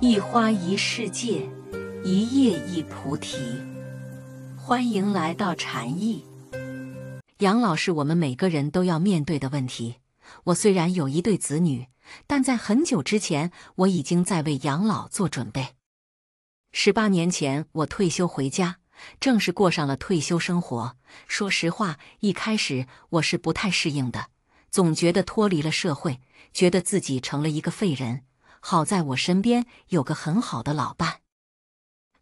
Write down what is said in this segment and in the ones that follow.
一花一世界，一叶一菩提。欢迎来到禅意。养老是我们每个人都要面对的问题。我虽然有一对子女，但在很久之前，我已经在为养老做准备。十八年前，我退休回家，正式过上了退休生活。说实话，一开始我是不太适应的，总觉得脱离了社会，觉得自己成了一个废人。好在我身边有个很好的老伴，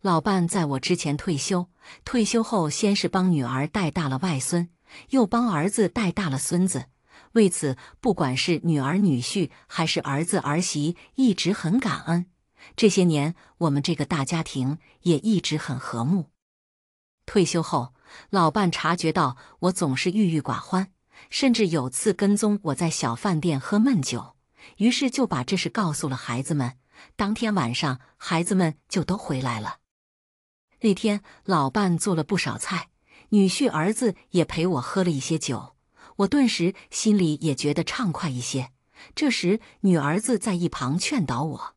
老伴在我之前退休，退休后先是帮女儿带大了外孙，又帮儿子带大了孙子。为此，不管是女儿女婿还是儿子儿媳，一直很感恩。这些年，我们这个大家庭也一直很和睦。退休后，老伴察觉到我总是郁郁寡欢，甚至有次跟踪我在小饭店喝闷酒。于是就把这事告诉了孩子们。当天晚上，孩子们就都回来了。那天，老伴做了不少菜，女婿、儿子也陪我喝了一些酒。我顿时心里也觉得畅快一些。这时，女儿子在一旁劝导我：“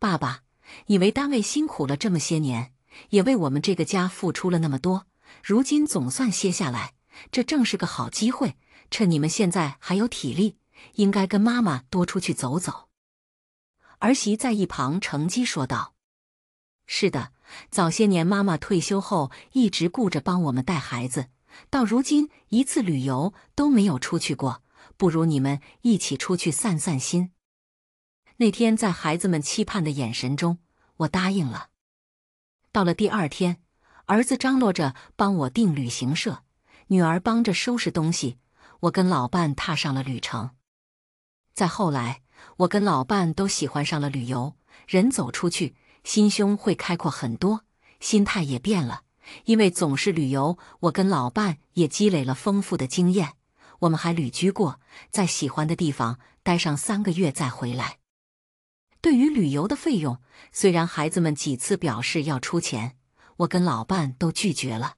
爸爸，以为单位辛苦了这么些年，也为我们这个家付出了那么多，如今总算歇下来，这正是个好机会，趁你们现在还有体力。”应该跟妈妈多出去走走。儿媳在一旁乘机说道：“是的，早些年妈妈退休后一直顾着帮我们带孩子，到如今一次旅游都没有出去过。不如你们一起出去散散心。”那天在孩子们期盼的眼神中，我答应了。到了第二天，儿子张罗着帮我订旅行社，女儿帮着收拾东西，我跟老伴踏上了旅程。再后来，我跟老伴都喜欢上了旅游，人走出去，心胸会开阔很多，心态也变了。因为总是旅游，我跟老伴也积累了丰富的经验。我们还旅居过，在喜欢的地方待上三个月再回来。对于旅游的费用，虽然孩子们几次表示要出钱，我跟老伴都拒绝了。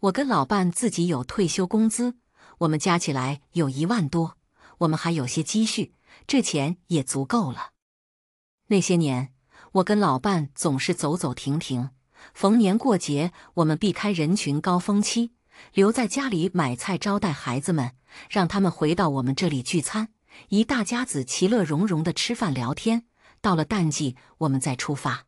我跟老伴自己有退休工资，我们加起来有一万多。我们还有些积蓄，这钱也足够了。那些年，我跟老伴总是走走停停，逢年过节，我们避开人群高峰期，留在家里买菜招待孩子们，让他们回到我们这里聚餐，一大家子其乐融融的吃饭聊天。到了淡季，我们再出发。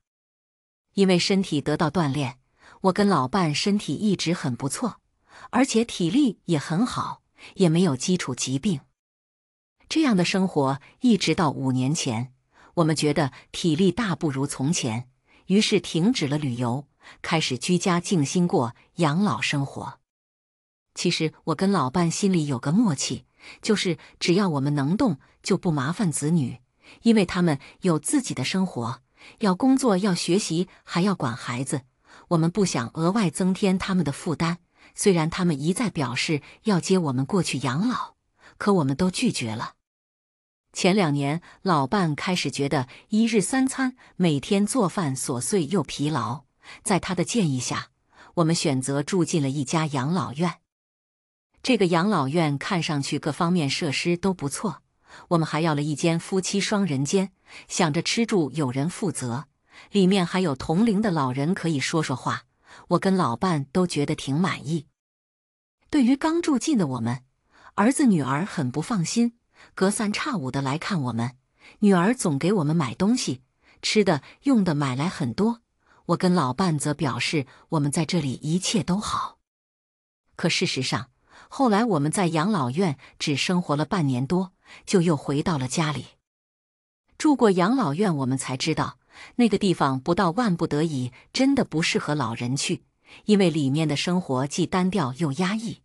因为身体得到锻炼，我跟老伴身体一直很不错，而且体力也很好，也没有基础疾病。这样的生活一直到五年前，我们觉得体力大不如从前，于是停止了旅游，开始居家静心过养老生活。其实我跟老伴心里有个默契，就是只要我们能动，就不麻烦子女，因为他们有自己的生活，要工作，要学习，还要管孩子，我们不想额外增添他们的负担。虽然他们一再表示要接我们过去养老，可我们都拒绝了。前两年，老伴开始觉得一日三餐每天做饭琐碎又疲劳。在他的建议下，我们选择住进了一家养老院。这个养老院看上去各方面设施都不错，我们还要了一间夫妻双人间，想着吃住有人负责，里面还有同龄的老人可以说说话。我跟老伴都觉得挺满意。对于刚住进的我们，儿子女儿很不放心。隔三差五的来看我们，女儿总给我们买东西，吃的用的买来很多。我跟老伴则表示，我们在这里一切都好。可事实上，后来我们在养老院只生活了半年多，就又回到了家里。住过养老院，我们才知道那个地方不到万不得已，真的不适合老人去，因为里面的生活既单调又压抑，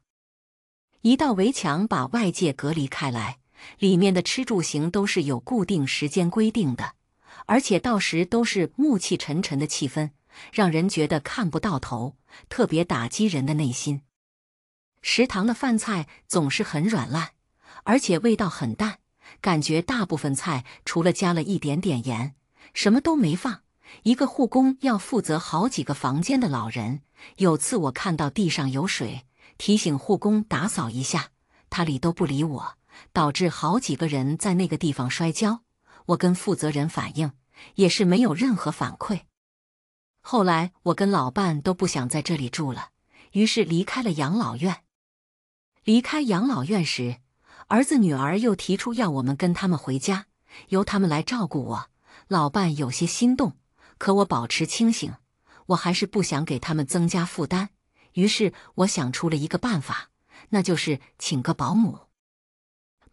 一道围墙把外界隔离开来。里面的吃住行都是有固定时间规定的，而且到时都是暮气沉沉的气氛，让人觉得看不到头，特别打击人的内心。食堂的饭菜总是很软烂，而且味道很淡，感觉大部分菜除了加了一点点盐，什么都没放。一个护工要负责好几个房间的老人，有次我看到地上有水，提醒护工打扫一下，他理都不理我。导致好几个人在那个地方摔跤，我跟负责人反映也是没有任何反馈。后来我跟老伴都不想在这里住了，于是离开了养老院。离开养老院时，儿子女儿又提出要我们跟他们回家，由他们来照顾我。老伴有些心动，可我保持清醒，我还是不想给他们增加负担。于是我想出了一个办法，那就是请个保姆。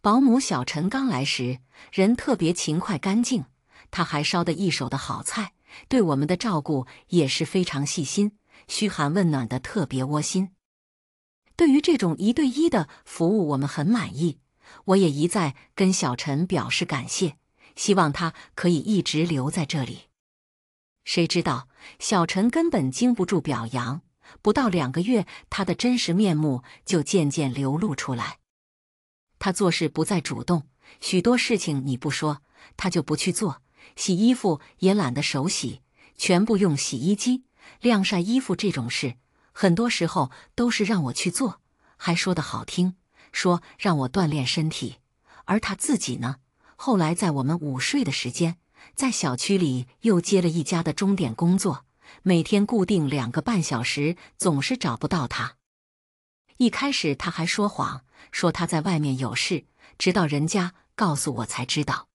保姆小陈刚来时，人特别勤快干净，他还烧得一手的好菜，对我们的照顾也是非常细心，嘘寒问暖的特别窝心。对于这种一对一的服务，我们很满意，我也一再跟小陈表示感谢，希望他可以一直留在这里。谁知道小陈根本经不住表扬，不到两个月，他的真实面目就渐渐流露出来。他做事不再主动，许多事情你不说，他就不去做。洗衣服也懒得手洗，全部用洗衣机。晾晒衣服这种事，很多时候都是让我去做，还说得好听，说让我锻炼身体。而他自己呢，后来在我们午睡的时间，在小区里又接了一家的钟点工作，每天固定两个半小时，总是找不到他。一开始他还说谎。说他在外面有事，直到人家告诉我才知道。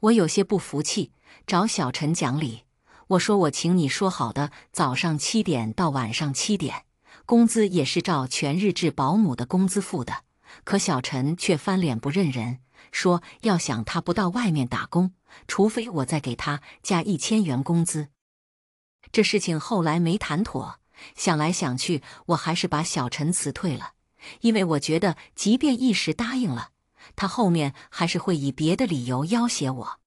我有些不服气，找小陈讲理。我说：“我请你说好的，早上七点到晚上七点，工资也是照全日制保姆的工资付的。”可小陈却翻脸不认人，说：“要想他不到外面打工，除非我再给他加一千元工资。”这事情后来没谈妥，想来想去，我还是把小陈辞退了。因为我觉得，即便一时答应了他，后面还是会以别的理由要挟我。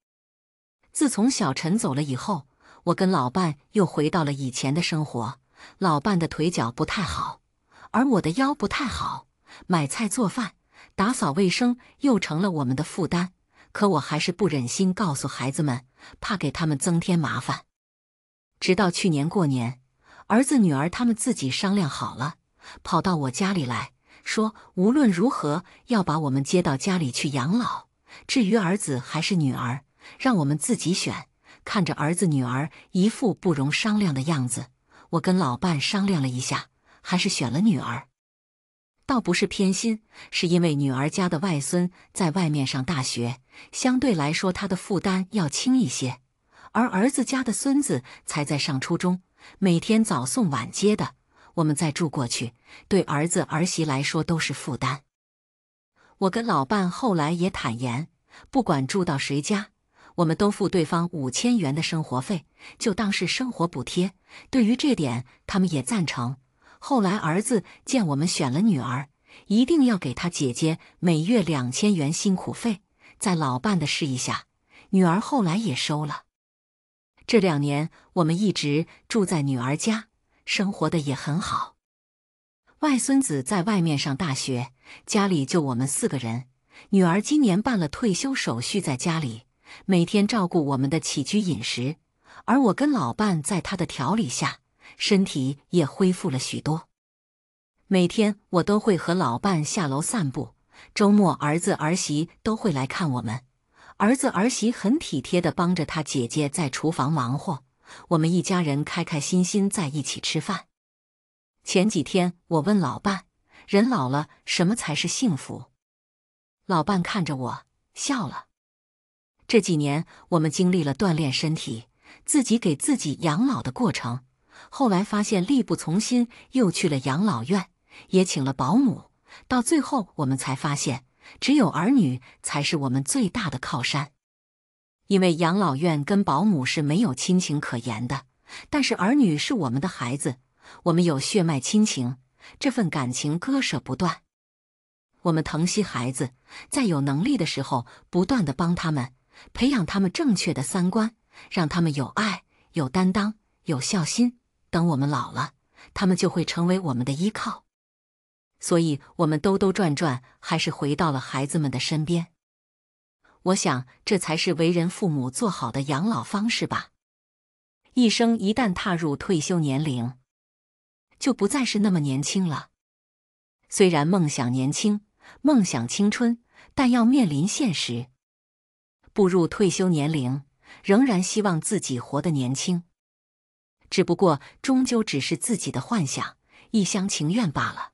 自从小陈走了以后，我跟老伴又回到了以前的生活。老伴的腿脚不太好，而我的腰不太好，买菜做饭、打扫卫生又成了我们的负担。可我还是不忍心告诉孩子们，怕给他们增添麻烦。直到去年过年，儿子女儿他们自己商量好了，跑到我家里来。说无论如何要把我们接到家里去养老，至于儿子还是女儿，让我们自己选。看着儿子女儿一副不容商量的样子，我跟老伴商量了一下，还是选了女儿。倒不是偏心，是因为女儿家的外孙在外面上大学，相对来说她的负担要轻一些，而儿子家的孙子才在上初中，每天早送晚接的。我们再住过去，对儿子儿媳来说都是负担。我跟老伴后来也坦言，不管住到谁家，我们都付对方五千元的生活费，就当是生活补贴。对于这点，他们也赞成。后来儿子见我们选了女儿，一定要给他姐姐每月两千元辛苦费，在老伴的示意下，女儿后来也收了。这两年，我们一直住在女儿家。生活的也很好，外孙子在外面上大学，家里就我们四个人。女儿今年办了退休手续，在家里每天照顾我们的起居饮食，而我跟老伴在他的调理下，身体也恢复了许多。每天我都会和老伴下楼散步，周末儿子儿媳都会来看我们，儿子儿媳很体贴的帮着他姐姐在厨房忙活。我们一家人开开心心在一起吃饭。前几天我问老伴：“人老了，什么才是幸福？”老伴看着我笑了。这几年我们经历了锻炼身体、自己给自己养老的过程，后来发现力不从心，又去了养老院，也请了保姆。到最后，我们才发现，只有儿女才是我们最大的靠山。因为养老院跟保姆是没有亲情可言的，但是儿女是我们的孩子，我们有血脉亲情，这份感情割舍不断。我们疼惜孩子，在有能力的时候，不断的帮他们培养他们正确的三观，让他们有爱、有担当、有孝心。等我们老了，他们就会成为我们的依靠。所以，我们兜兜转转，还是回到了孩子们的身边。我想，这才是为人父母做好的养老方式吧。一生一旦踏入退休年龄，就不再是那么年轻了。虽然梦想年轻，梦想青春，但要面临现实。步入退休年龄，仍然希望自己活得年轻，只不过终究只是自己的幻想，一厢情愿罢了。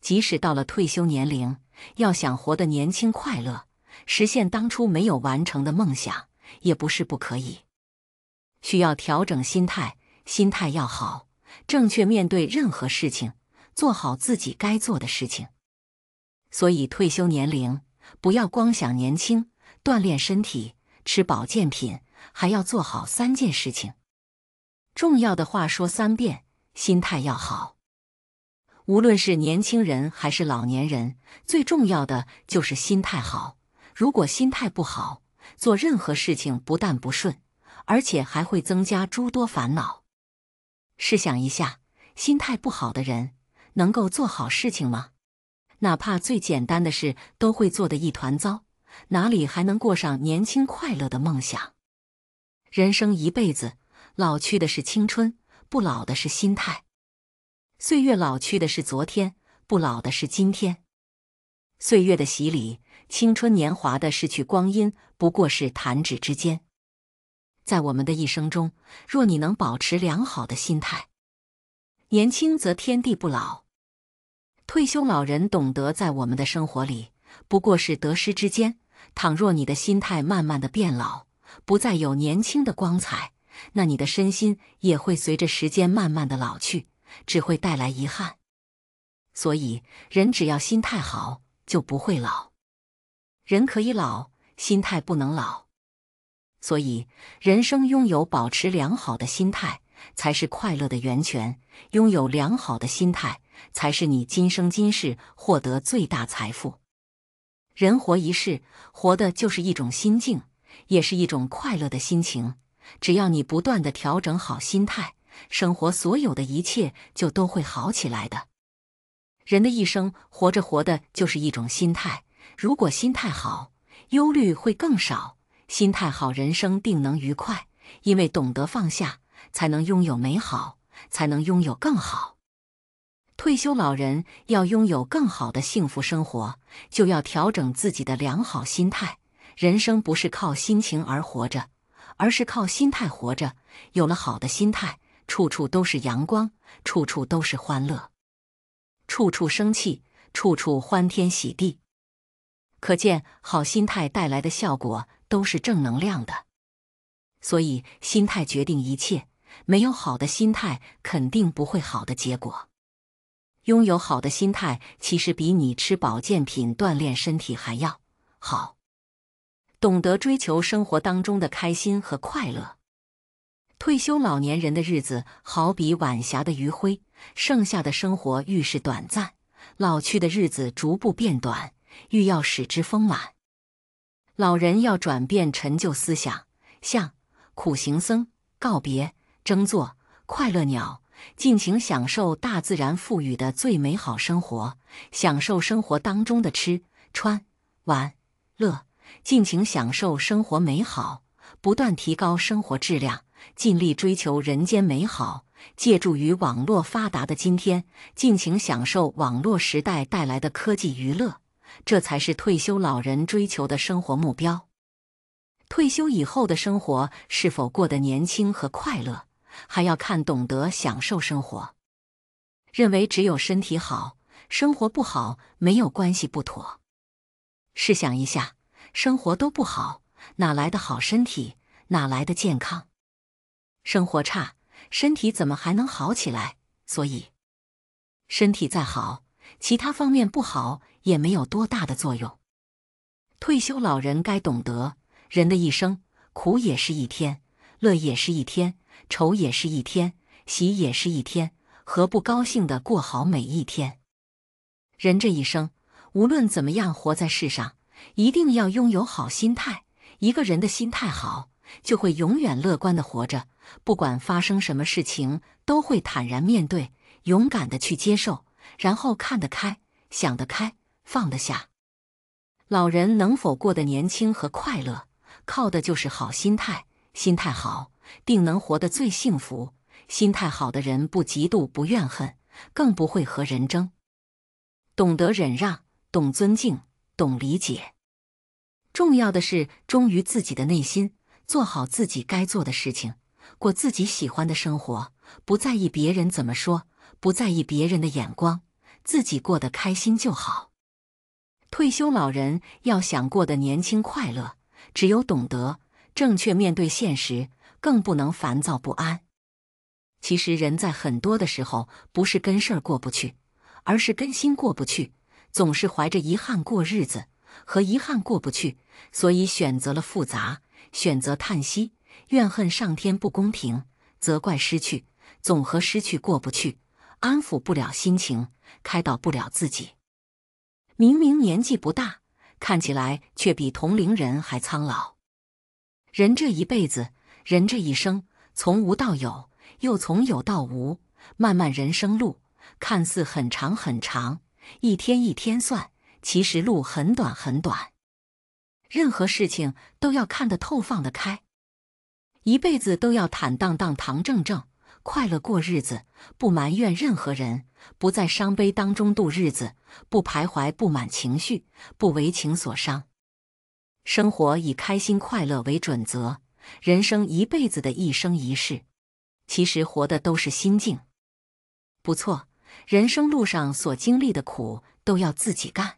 即使到了退休年龄，要想活得年轻快乐。实现当初没有完成的梦想也不是不可以，需要调整心态，心态要好，正确面对任何事情，做好自己该做的事情。所以退休年龄不要光想年轻，锻炼身体，吃保健品，还要做好三件事情。重要的话说三遍，心态要好。无论是年轻人还是老年人，最重要的就是心态好。如果心态不好，做任何事情不但不顺，而且还会增加诸多烦恼。试想一下，心态不好的人能够做好事情吗？哪怕最简单的事都会做得一团糟，哪里还能过上年轻快乐的梦想？人生一辈子，老去的是青春，不老的是心态；岁月老去的是昨天，不老的是今天。岁月的洗礼。青春年华的逝去，光阴不过是弹指之间。在我们的一生中，若你能保持良好的心态，年轻则天地不老。退休老人懂得，在我们的生活里，不过是得失之间。倘若你的心态慢慢的变老，不再有年轻的光彩，那你的身心也会随着时间慢慢的老去，只会带来遗憾。所以，人只要心态好，就不会老。人可以老，心态不能老。所以，人生拥有保持良好的心态，才是快乐的源泉。拥有良好的心态，才是你今生今世获得最大财富。人活一世，活的就是一种心境，也是一种快乐的心情。只要你不断的调整好心态，生活所有的一切就都会好起来的。人的一生，活着活的就是一种心态。如果心态好，忧虑会更少；心态好，人生定能愉快。因为懂得放下，才能拥有美好，才能拥有更好。退休老人要拥有更好的幸福生活，就要调整自己的良好心态。人生不是靠心情而活着，而是靠心态活着。有了好的心态，处处都是阳光，处处都是欢乐，处处生气，处处欢天喜地。可见，好心态带来的效果都是正能量的，所以心态决定一切。没有好的心态，肯定不会好的结果。拥有好的心态，其实比你吃保健品、锻炼身体还要好。懂得追求生活当中的开心和快乐。退休老年人的日子，好比晚霞的余晖，剩下的生活愈是短暂，老去的日子逐步变短。欲要使之丰满，老人要转变陈旧思想，向苦行僧告别，争做快乐鸟，尽情享受大自然赋予的最美好生活，享受生活当中的吃穿玩乐，尽情享受生活美好，不断提高生活质量，尽力追求人间美好。借助于网络发达的今天，尽情享受网络时代带来的科技娱乐。这才是退休老人追求的生活目标。退休以后的生活是否过得年轻和快乐，还要看懂得享受生活。认为只有身体好，生活不好没有关系不妥。试想一下，生活都不好，哪来的好身体？哪来的健康？生活差，身体怎么还能好起来？所以，身体再好，其他方面不好。也没有多大的作用。退休老人该懂得，人的一生，苦也是一天，乐也是一天，愁也是一天，喜也是一天，何不高兴的过好每一天？人这一生，无论怎么样活在世上，一定要拥有好心态。一个人的心态好，就会永远乐观的活着。不管发生什么事情，都会坦然面对，勇敢的去接受，然后看得开，想得开。放得下，老人能否过得年轻和快乐，靠的就是好心态。心态好，定能活得最幸福。心态好的人，不嫉妒，不怨恨，更不会和人争，懂得忍让，懂尊敬，懂理解。重要的是忠于自己的内心，做好自己该做的事情，过自己喜欢的生活，不在意别人怎么说，不在意别人的眼光，自己过得开心就好。退休老人要想过得年轻快乐，只有懂得正确面对现实，更不能烦躁不安。其实，人在很多的时候不是跟事儿过不去，而是跟心过不去。总是怀着遗憾过日子，和遗憾过不去，所以选择了复杂，选择叹息，怨恨上天不公平，责怪失去，总和失去过不去，安抚不了心情，开导不了自己。明明年纪不大，看起来却比同龄人还苍老。人这一辈子，人这一生，从无到有，又从有到无，漫漫人生路，看似很长很长，一天一天算，其实路很短很短。任何事情都要看得透，放得开，一辈子都要坦荡荡，堂正正。快乐过日子，不埋怨任何人，不在伤悲当中度日子，不徘徊不满情绪，不为情所伤。生活以开心快乐为准则，人生一辈子的一生一世，其实活的都是心境。不错，人生路上所经历的苦都要自己干，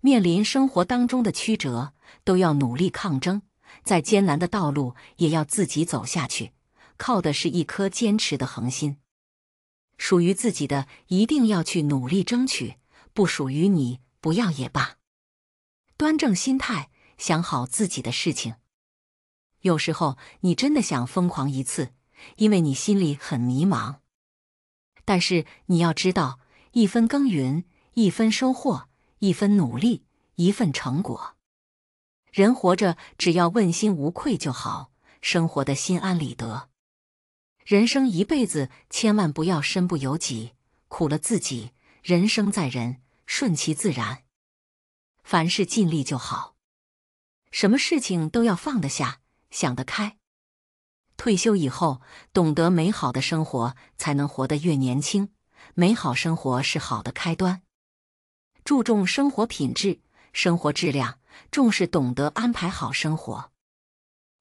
面临生活当中的曲折都要努力抗争，再艰难的道路也要自己走下去。靠的是一颗坚持的恒心，属于自己的一定要去努力争取，不属于你不要也罢。端正心态，想好自己的事情。有时候你真的想疯狂一次，因为你心里很迷茫。但是你要知道，一分耕耘，一分收获；一分努力，一份成果。人活着，只要问心无愧就好，生活的心安理得。人生一辈子，千万不要身不由己，苦了自己。人生在人，顺其自然，凡事尽力就好。什么事情都要放得下，想得开。退休以后，懂得美好的生活，才能活得越年轻。美好生活是好的开端，注重生活品质、生活质量，重视懂得安排好生活，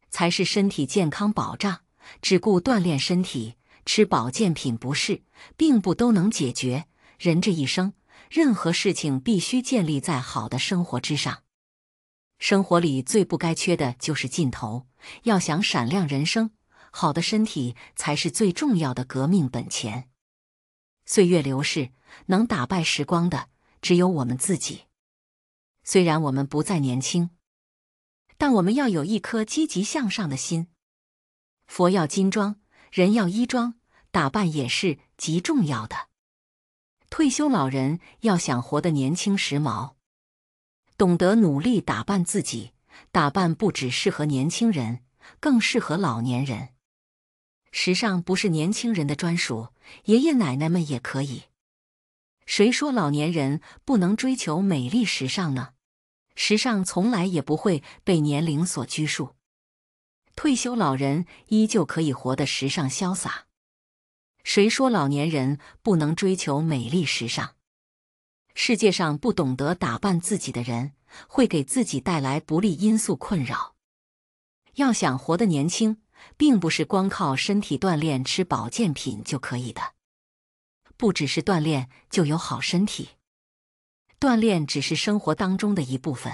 才是身体健康保障。只顾锻炼身体，吃保健品不是，并不都能解决。人这一生，任何事情必须建立在好的生活之上。生活里最不该缺的就是劲头。要想闪亮人生，好的身体才是最重要的革命本钱。岁月流逝，能打败时光的只有我们自己。虽然我们不再年轻，但我们要有一颗积极向上的心。佛要金装，人要衣装，打扮也是极重要的。退休老人要想活得年轻时髦，懂得努力打扮自己。打扮不只适合年轻人，更适合老年人。时尚不是年轻人的专属，爷爷奶奶们也可以。谁说老年人不能追求美丽时尚呢？时尚从来也不会被年龄所拘束。退休老人依旧可以活得时尚潇洒。谁说老年人不能追求美丽时尚？世界上不懂得打扮自己的人，会给自己带来不利因素困扰。要想活得年轻，并不是光靠身体锻炼、吃保健品就可以的。不只是锻炼就有好身体，锻炼只是生活当中的一部分。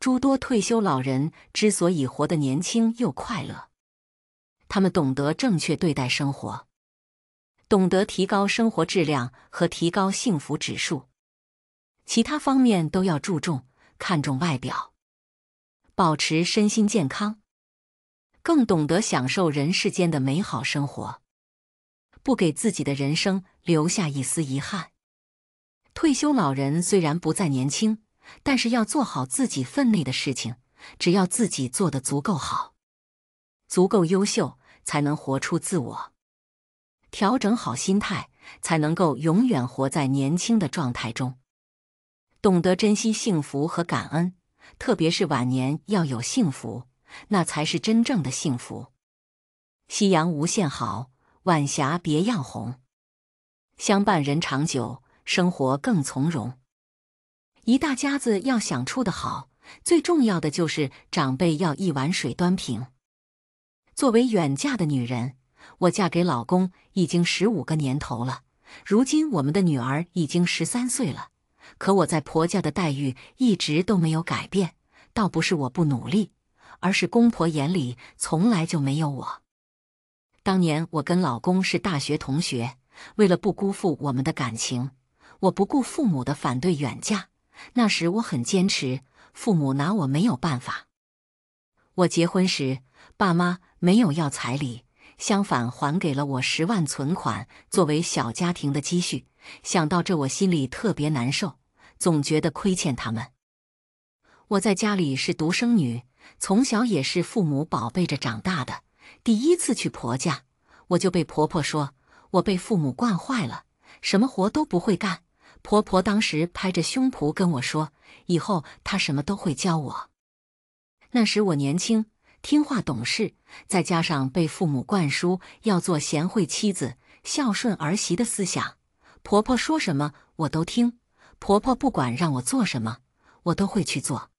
诸多退休老人之所以活得年轻又快乐，他们懂得正确对待生活，懂得提高生活质量和提高幸福指数，其他方面都要注重、看重外表，保持身心健康，更懂得享受人世间的美好生活，不给自己的人生留下一丝遗憾。退休老人虽然不再年轻。但是要做好自己分内的事情，只要自己做的足够好，足够优秀，才能活出自我。调整好心态，才能够永远活在年轻的状态中。懂得珍惜幸福和感恩，特别是晚年要有幸福，那才是真正的幸福。夕阳无限好，晚霞别样红。相伴人长久，生活更从容。一大家子要想处得好，最重要的就是长辈要一碗水端平。作为远嫁的女人，我嫁给老公已经十五个年头了，如今我们的女儿已经十三岁了，可我在婆家的待遇一直都没有改变。倒不是我不努力，而是公婆眼里从来就没有我。当年我跟老公是大学同学，为了不辜负我们的感情，我不顾父母的反对远嫁。那时我很坚持，父母拿我没有办法。我结婚时，爸妈没有要彩礼，相反还给了我十万存款作为小家庭的积蓄。想到这，我心里特别难受，总觉得亏欠他们。我在家里是独生女，从小也是父母宝贝着长大的。第一次去婆家，我就被婆婆说我被父母惯坏了，什么活都不会干。婆婆当时拍着胸脯跟我说：“以后她什么都会教我。”那时我年轻、听话、懂事，再加上被父母灌输要做贤惠妻子、孝顺儿媳的思想，婆婆说什么我都听。婆婆不管让我做什么，我都会去做。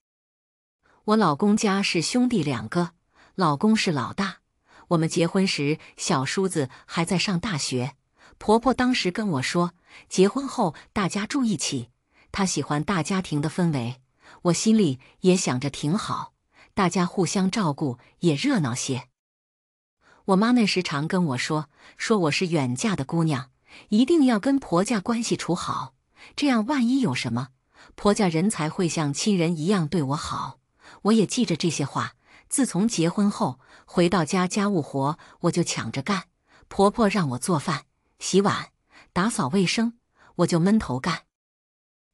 我老公家是兄弟两个，老公是老大。我们结婚时，小叔子还在上大学。婆婆当时跟我说，结婚后大家住一起，她喜欢大家庭的氛围。我心里也想着挺好，大家互相照顾也热闹些。我妈那时常跟我说，说我是远嫁的姑娘，一定要跟婆家关系处好，这样万一有什么，婆家人才会像亲人一样对我好。我也记着这些话。自从结婚后回到家，家务活我就抢着干。婆婆让我做饭。洗碗、打扫卫生，我就闷头干。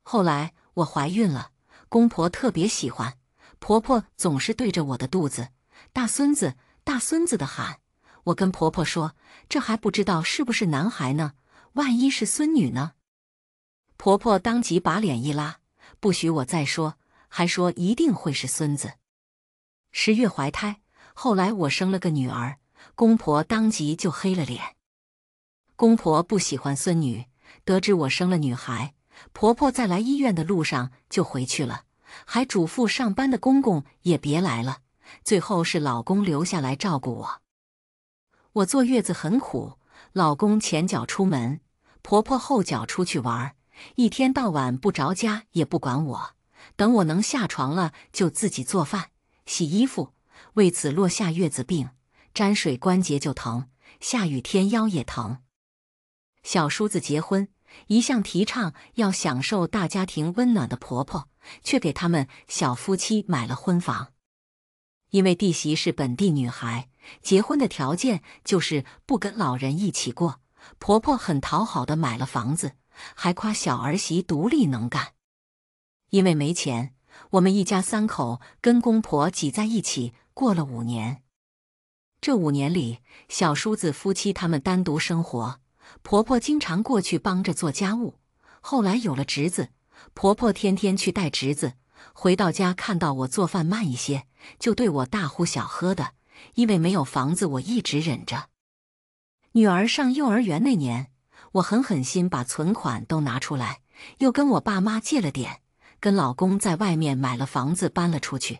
后来我怀孕了，公婆特别喜欢，婆婆总是对着我的肚子“大孙子、大孙子”的喊。我跟婆婆说：“这还不知道是不是男孩呢，万一是孙女呢？”婆婆当即把脸一拉，不许我再说，还说一定会是孙子。十月怀胎，后来我生了个女儿，公婆当即就黑了脸。公婆不喜欢孙女，得知我生了女孩，婆婆在来医院的路上就回去了，还嘱咐上班的公公也别来了。最后是老公留下来照顾我。我坐月子很苦，老公前脚出门，婆婆后脚出去玩，一天到晚不着家也不管我。等我能下床了，就自己做饭、洗衣服，为此落下月子病，沾水关节就疼，下雨天腰也疼。小叔子结婚，一向提倡要享受大家庭温暖的婆婆，却给他们小夫妻买了婚房。因为弟媳是本地女孩，结婚的条件就是不跟老人一起过。婆婆很讨好的买了房子，还夸小儿媳独立能干。因为没钱，我们一家三口跟公婆挤在一起过了五年。这五年里，小叔子夫妻他们单独生活。婆婆经常过去帮着做家务，后来有了侄子，婆婆天天去带侄子。回到家看到我做饭慢一些，就对我大呼小喝的。因为没有房子，我一直忍着。女儿上幼儿园那年，我狠狠心把存款都拿出来，又跟我爸妈借了点，跟老公在外面买了房子，搬了出去。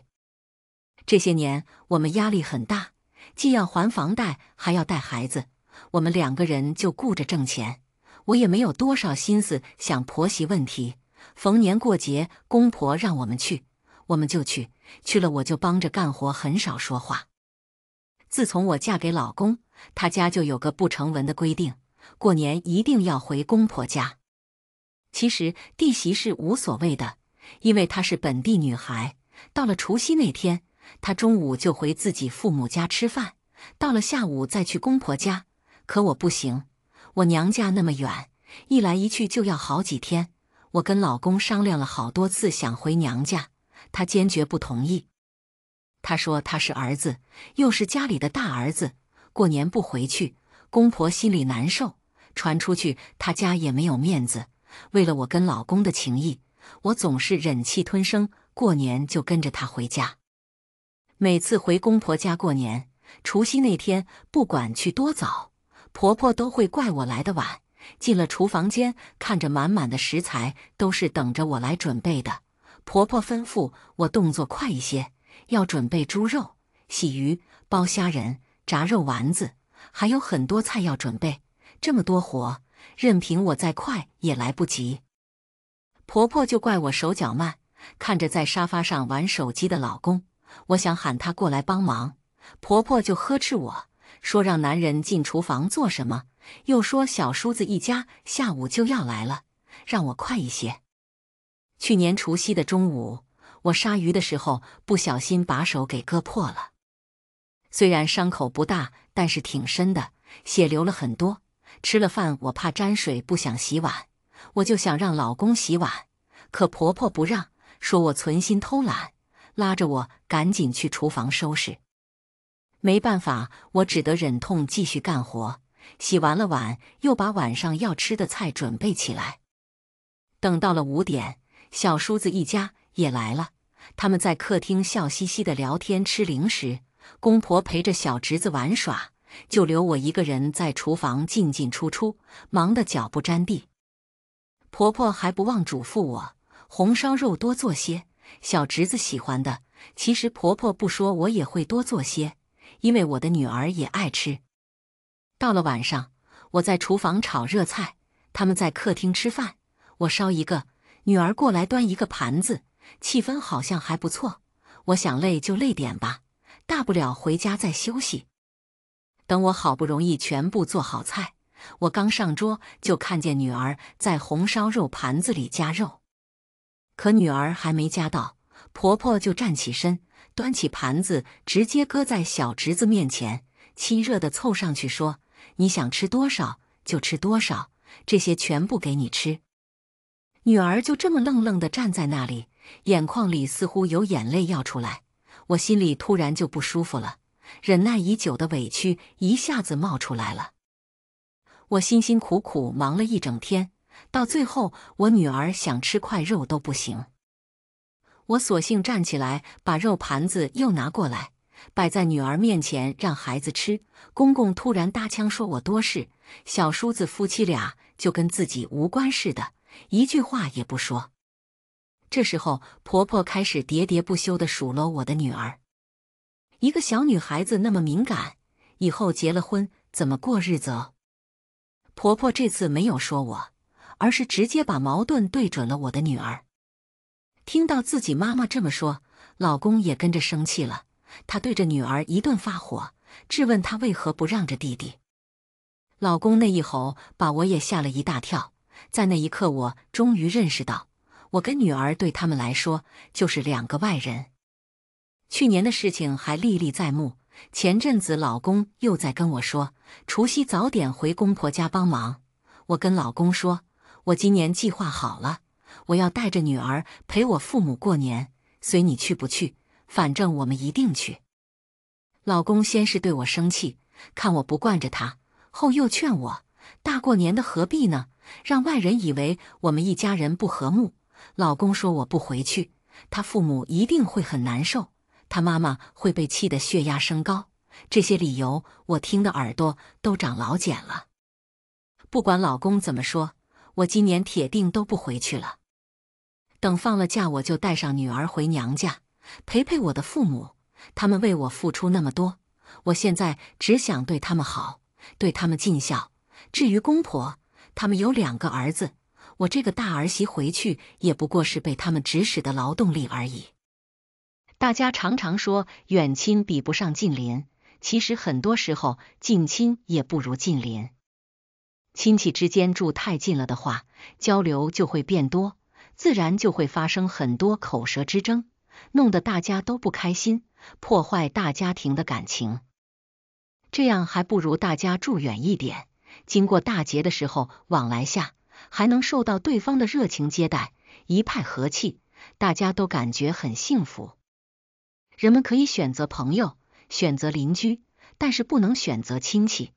这些年我们压力很大，既要还房贷，还要带孩子。我们两个人就顾着挣钱，我也没有多少心思想婆媳问题。逢年过节，公婆让我们去，我们就去。去了我就帮着干活，很少说话。自从我嫁给老公，他家就有个不成文的规定：过年一定要回公婆家。其实弟媳是无所谓的，因为她是本地女孩。到了除夕那天，她中午就回自己父母家吃饭，到了下午再去公婆家。可我不行，我娘家那么远，一来一去就要好几天。我跟老公商量了好多次，想回娘家，他坚决不同意。他说他是儿子，又是家里的大儿子，过年不回去，公婆心里难受，传出去他家也没有面子。为了我跟老公的情谊，我总是忍气吞声，过年就跟着他回家。每次回公婆家过年，除夕那天不管去多早。婆婆都会怪我来的晚。进了厨房间，看着满满的食材，都是等着我来准备的。婆婆吩咐我动作快一些，要准备猪肉、洗鱼、剥虾仁、炸肉丸子，还有很多菜要准备。这么多活，任凭我再快也来不及。婆婆就怪我手脚慢。看着在沙发上玩手机的老公，我想喊他过来帮忙，婆婆就呵斥我。说让男人进厨房做什么？又说小叔子一家下午就要来了，让我快一些。去年除夕的中午，我杀鱼的时候不小心把手给割破了，虽然伤口不大，但是挺深的，血流了很多。吃了饭，我怕沾水不想洗碗，我就想让老公洗碗，可婆婆不让，说我存心偷懒，拉着我赶紧去厨房收拾。没办法，我只得忍痛继续干活。洗完了碗，又把晚上要吃的菜准备起来。等到了五点，小叔子一家也来了，他们在客厅笑嘻嘻的聊天吃零食。公婆陪着小侄子玩耍，就留我一个人在厨房进进出出，忙得脚不沾地。婆婆还不忘嘱咐我：红烧肉多做些，小侄子喜欢的。其实婆婆不说，我也会多做些。因为我的女儿也爱吃。到了晚上，我在厨房炒热菜，他们在客厅吃饭。我烧一个，女儿过来端一个盘子，气氛好像还不错。我想累就累点吧，大不了回家再休息。等我好不容易全部做好菜，我刚上桌就看见女儿在红烧肉盘子里夹肉，可女儿还没夹到，婆婆就站起身。端起盘子，直接搁在小侄子面前，亲热的凑上去说：“你想吃多少就吃多少，这些全部给你吃。”女儿就这么愣愣的站在那里，眼眶里似乎有眼泪要出来。我心里突然就不舒服了，忍耐已久的委屈一下子冒出来了。我辛辛苦苦忙了一整天，到最后我女儿想吃块肉都不行。我索性站起来，把肉盘子又拿过来，摆在女儿面前，让孩子吃。公公突然搭腔说：“我多事。”小叔子夫妻俩就跟自己无关似的，一句话也不说。这时候，婆婆开始喋喋不休的数落我的女儿：“一个小女孩子那么敏感，以后结了婚怎么过日子？”婆婆这次没有说我，而是直接把矛盾对准了我的女儿。听到自己妈妈这么说，老公也跟着生气了。他对着女儿一顿发火，质问她为何不让着弟弟。老公那一吼把我也吓了一大跳。在那一刻，我终于认识到，我跟女儿对他们来说就是两个外人。去年的事情还历历在目。前阵子，老公又在跟我说，除夕早点回公婆家帮忙。我跟老公说，我今年计划好了。我要带着女儿陪我父母过年，随你去不去，反正我们一定去。老公先是对我生气，看我不惯着他，后又劝我：大过年的何必呢？让外人以为我们一家人不和睦。老公说我不回去，他父母一定会很难受，他妈妈会被气得血压升高。这些理由我听得耳朵都长老茧了。不管老公怎么说，我今年铁定都不回去了。等放了假，我就带上女儿回娘家，陪陪我的父母。他们为我付出那么多，我现在只想对他们好，对他们尽孝。至于公婆，他们有两个儿子，我这个大儿媳回去也不过是被他们指使的劳动力而已。大家常常说远亲比不上近邻，其实很多时候近亲也不如近邻。亲戚之间住太近了的话，交流就会变多。自然就会发生很多口舌之争，弄得大家都不开心，破坏大家庭的感情。这样还不如大家住远一点。经过大节的时候往来下，还能受到对方的热情接待，一派和气，大家都感觉很幸福。人们可以选择朋友，选择邻居，但是不能选择亲戚。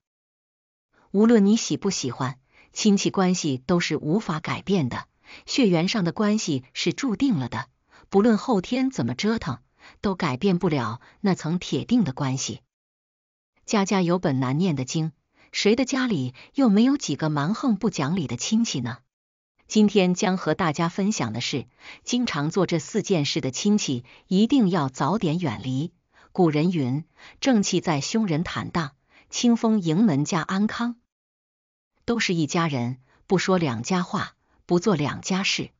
无论你喜不喜欢，亲戚关系都是无法改变的。血缘上的关系是注定了的，不论后天怎么折腾，都改变不了那层铁定的关系。家家有本难念的经，谁的家里又没有几个蛮横不讲理的亲戚呢？今天将和大家分享的是，经常做这四件事的亲戚，一定要早点远离。古人云：“正气在胸，人坦荡，清风迎门，家安康。”都是一家人，不说两家话。不做两家事。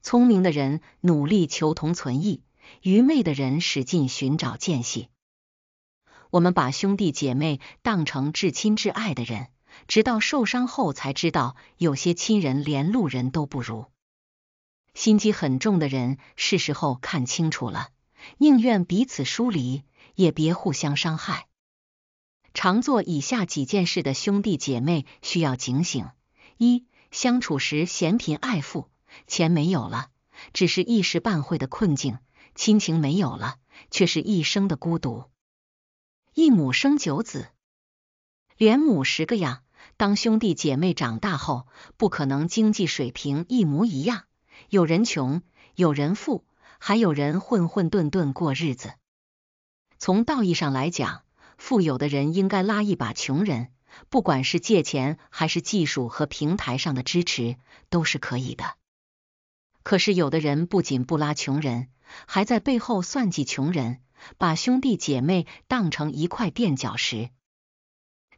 聪明的人努力求同存异，愚昧的人使劲寻找间隙。我们把兄弟姐妹当成至亲至爱的人，直到受伤后才知道，有些亲人连路人都不如。心机很重的人是时候看清楚了，宁愿彼此疏离，也别互相伤害。常做以下几件事的兄弟姐妹需要警醒：一。相处时嫌贫爱富，钱没有了，只是一时半会的困境；亲情没有了，却是一生的孤独。一母生九子，连母十个样。当兄弟姐妹长大后，不可能经济水平一模一样，有人穷，有人富，还有人混混沌沌过日子。从道义上来讲，富有的人应该拉一把穷人。不管是借钱还是技术和平台上的支持，都是可以的。可是有的人不仅不拉穷人，还在背后算计穷人，把兄弟姐妹当成一块垫脚石。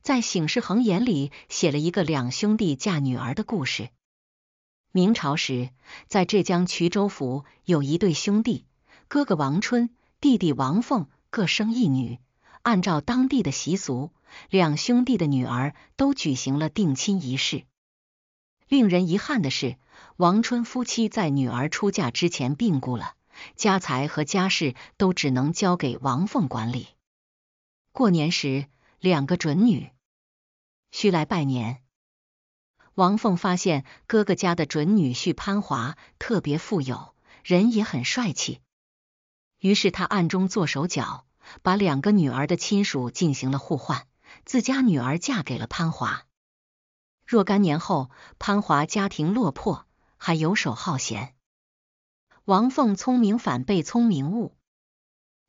在醒世恒眼里，写了一个两兄弟嫁女儿的故事。明朝时，在浙江衢州府有一对兄弟，哥哥王春，弟弟王凤，各生一女。按照当地的习俗。两兄弟的女儿都举行了定亲仪式。令人遗憾的是，王春夫妻在女儿出嫁之前病故了，家财和家事都只能交给王凤管理。过年时，两个准女婿来拜年，王凤发现哥哥家的准女婿潘华特别富有，人也很帅气，于是他暗中做手脚，把两个女儿的亲属进行了互换。自家女儿嫁给了潘华，若干年后，潘华家庭落魄，还游手好闲。王凤聪明反被聪明误，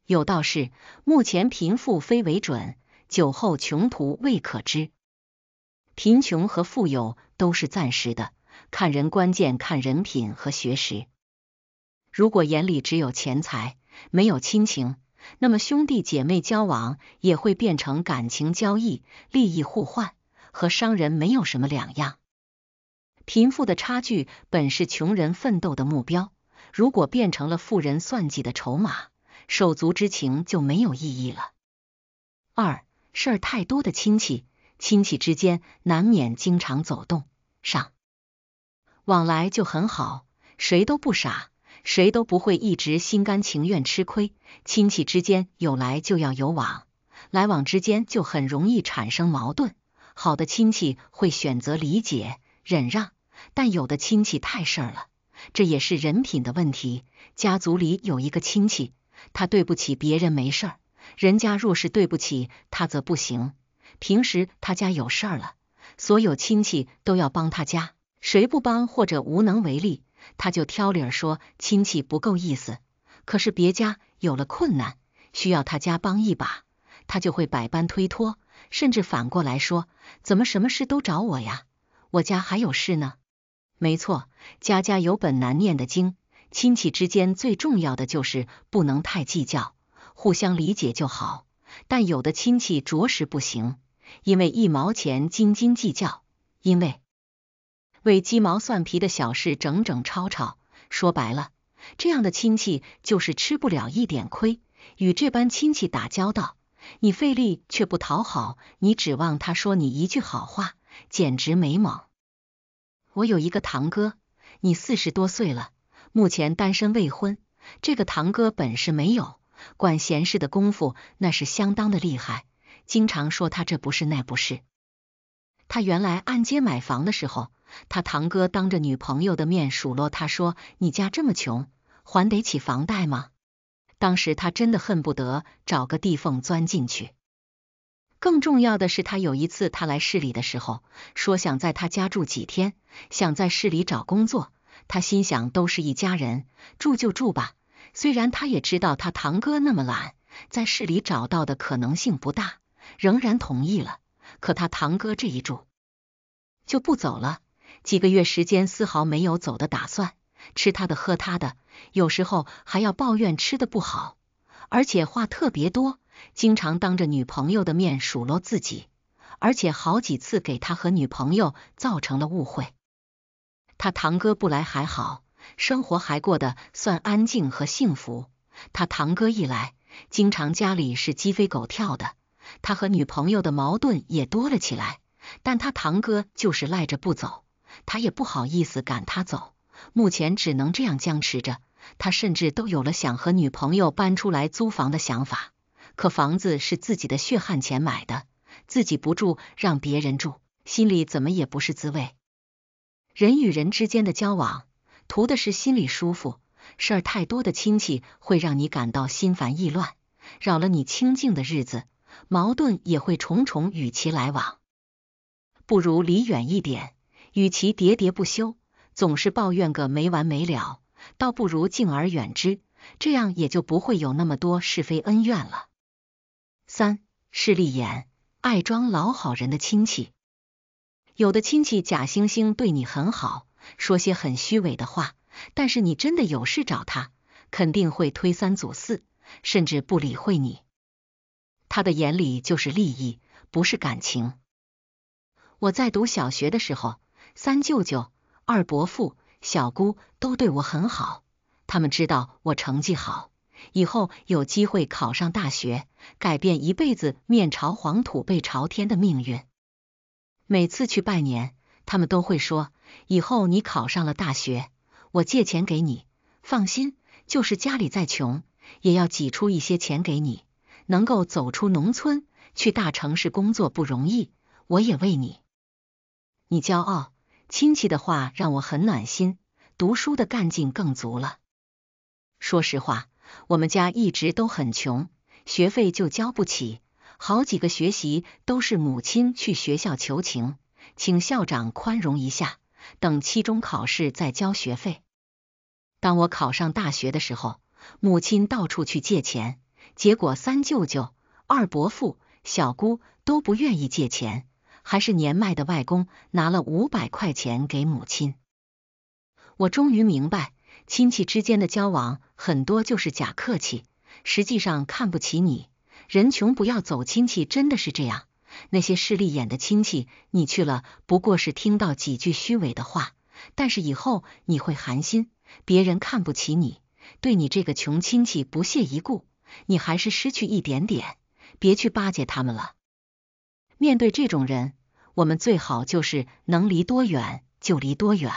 有道是：目前贫富非为准，酒后穷途未可知。贫穷和富有都是暂时的，看人关键看人品和学识。如果眼里只有钱财，没有亲情。那么兄弟姐妹交往也会变成感情交易、利益互换，和商人没有什么两样。贫富的差距本是穷人奋斗的目标，如果变成了富人算计的筹码，手足之情就没有意义了。二事儿太多的亲戚，亲戚之间难免经常走动，上往来就很好，谁都不傻。谁都不会一直心甘情愿吃亏。亲戚之间有来就要有往来往之间就很容易产生矛盾。好的亲戚会选择理解忍让，但有的亲戚太事儿了，这也是人品的问题。家族里有一个亲戚，他对不起别人没事儿，人家若是对不起他则不行。平时他家有事儿了，所有亲戚都要帮他家，谁不帮或者无能为力。他就挑理儿说亲戚不够意思，可是别家有了困难需要他家帮一把，他就会百般推脱，甚至反过来说怎么什么事都找我呀，我家还有事呢。没错，家家有本难念的经，亲戚之间最重要的就是不能太计较，互相理解就好。但有的亲戚着实不行，因为一毛钱斤斤计较，因为。为鸡毛蒜皮的小事整整吵吵，说白了，这样的亲戚就是吃不了一点亏。与这般亲戚打交道，你费力却不讨好，你指望他说你一句好话，简直没毛。我有一个堂哥，你四十多岁了，目前单身未婚。这个堂哥本事没有，管闲事的功夫那是相当的厉害，经常说他这不是那不是。他原来按揭买房的时候。他堂哥当着女朋友的面数落他说：“你家这么穷，还得起房贷吗？”当时他真的恨不得找个地缝钻进去。更重要的是，他有一次他来市里的时候，说想在他家住几天，想在市里找工作。他心想，都是一家人，住就住吧。虽然他也知道他堂哥那么懒，在市里找到的可能性不大，仍然同意了。可他堂哥这一住就不走了。几个月时间，丝毫没有走的打算，吃他的，喝他的，有时候还要抱怨吃的不好，而且话特别多，经常当着女朋友的面数落自己，而且好几次给他和女朋友造成了误会。他堂哥不来还好，生活还过得算安静和幸福。他堂哥一来，经常家里是鸡飞狗跳的，他和女朋友的矛盾也多了起来。但他堂哥就是赖着不走。他也不好意思赶他走，目前只能这样僵持着。他甚至都有了想和女朋友搬出来租房的想法，可房子是自己的血汗钱买的，自己不住，让别人住，心里怎么也不是滋味。人与人之间的交往，图的是心里舒服。事儿太多的亲戚，会让你感到心烦意乱，扰了你清静的日子，矛盾也会重重与其来往，不如离远一点。与其喋喋不休，总是抱怨个没完没了，倒不如敬而远之，这样也就不会有那么多是非恩怨了。三、势利眼，爱装老好人的亲戚，有的亲戚假惺惺对你很好，说些很虚伪的话，但是你真的有事找他，肯定会推三阻四，甚至不理会你。他的眼里就是利益，不是感情。我在读小学的时候。三舅舅、二伯父、小姑都对我很好，他们知道我成绩好，以后有机会考上大学，改变一辈子面朝黄土背朝天的命运。每次去拜年，他们都会说：“以后你考上了大学，我借钱给你，放心，就是家里再穷，也要挤出一些钱给你，能够走出农村去大城市工作不容易，我也为你，你骄傲。”亲戚的话让我很暖心，读书的干劲更足了。说实话，我们家一直都很穷，学费就交不起，好几个学习都是母亲去学校求情，请校长宽容一下，等期中考试再交学费。当我考上大学的时候，母亲到处去借钱，结果三舅舅、二伯父、小姑都不愿意借钱。还是年迈的外公拿了五百块钱给母亲。我终于明白，亲戚之间的交往很多就是假客气，实际上看不起你。人穷不要走亲戚，真的是这样。那些势利眼的亲戚，你去了不过是听到几句虚伪的话，但是以后你会寒心，别人看不起你，对你这个穷亲戚不屑一顾，你还是失去一点点。别去巴结他们了。面对这种人，我们最好就是能离多远就离多远。